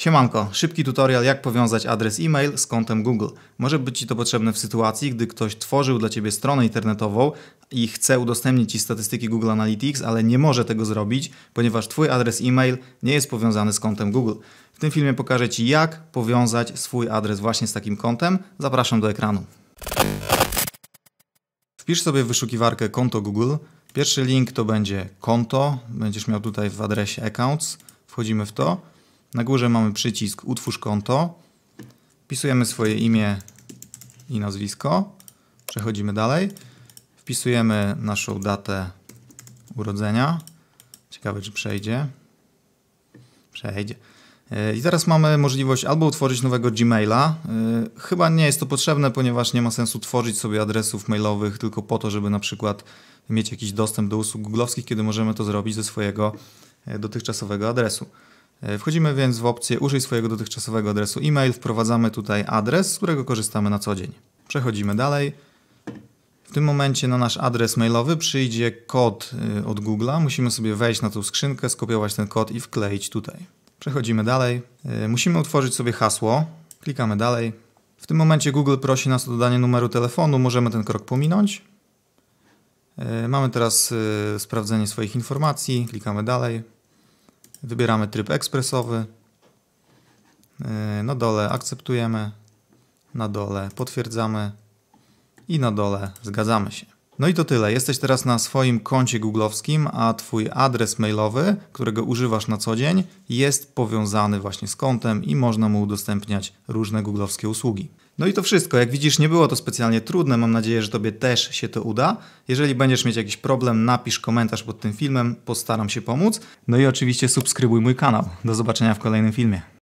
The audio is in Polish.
Siemanko, szybki tutorial jak powiązać adres e-mail z kontem Google. Może być Ci to potrzebne w sytuacji, gdy ktoś tworzył dla Ciebie stronę internetową i chce udostępnić Ci statystyki Google Analytics, ale nie może tego zrobić, ponieważ Twój adres e-mail nie jest powiązany z kontem Google. W tym filmie pokażę Ci jak powiązać swój adres właśnie z takim kontem. Zapraszam do ekranu. Wpisz sobie w wyszukiwarkę konto Google. Pierwszy link to będzie konto. Będziesz miał tutaj w adresie accounts. Wchodzimy w to. Na górze mamy przycisk utwórz konto. Wpisujemy swoje imię i nazwisko. Przechodzimy dalej. Wpisujemy naszą datę urodzenia. Ciekawe, czy przejdzie. Przejdzie. E, I teraz mamy możliwość albo utworzyć nowego Gmaila. E, chyba nie jest to potrzebne, ponieważ nie ma sensu tworzyć sobie adresów mailowych tylko po to, żeby na przykład mieć jakiś dostęp do usług googlowskich, kiedy możemy to zrobić ze swojego e, dotychczasowego adresu. E, wchodzimy więc w opcję Użyj swojego dotychczasowego adresu e-mail, wprowadzamy tutaj adres, z którego korzystamy na co dzień. Przechodzimy dalej. W tym momencie na nasz adres mailowy przyjdzie kod e, od Google'a. Musimy sobie wejść na tą skrzynkę, skopiować ten kod i wkleić tutaj. Przechodzimy dalej. E, musimy utworzyć sobie hasło. Klikamy dalej. W tym momencie Google prosi nas o dodanie numeru telefonu. Możemy ten krok pominąć. Mamy teraz sprawdzenie swoich informacji. Klikamy dalej. Wybieramy tryb ekspresowy. Yy, na dole akceptujemy, na dole potwierdzamy i na dole zgadzamy się. No i to tyle. Jesteś teraz na swoim koncie googlowskim, a twój adres mailowy, którego używasz na co dzień, jest powiązany właśnie z kontem i można mu udostępniać różne googlowskie usługi. No i to wszystko. Jak widzisz, nie było to specjalnie trudne. Mam nadzieję, że Tobie też się to uda. Jeżeli będziesz mieć jakiś problem, napisz komentarz pod tym filmem, postaram się pomóc. No i oczywiście subskrybuj mój kanał. Do zobaczenia w kolejnym filmie.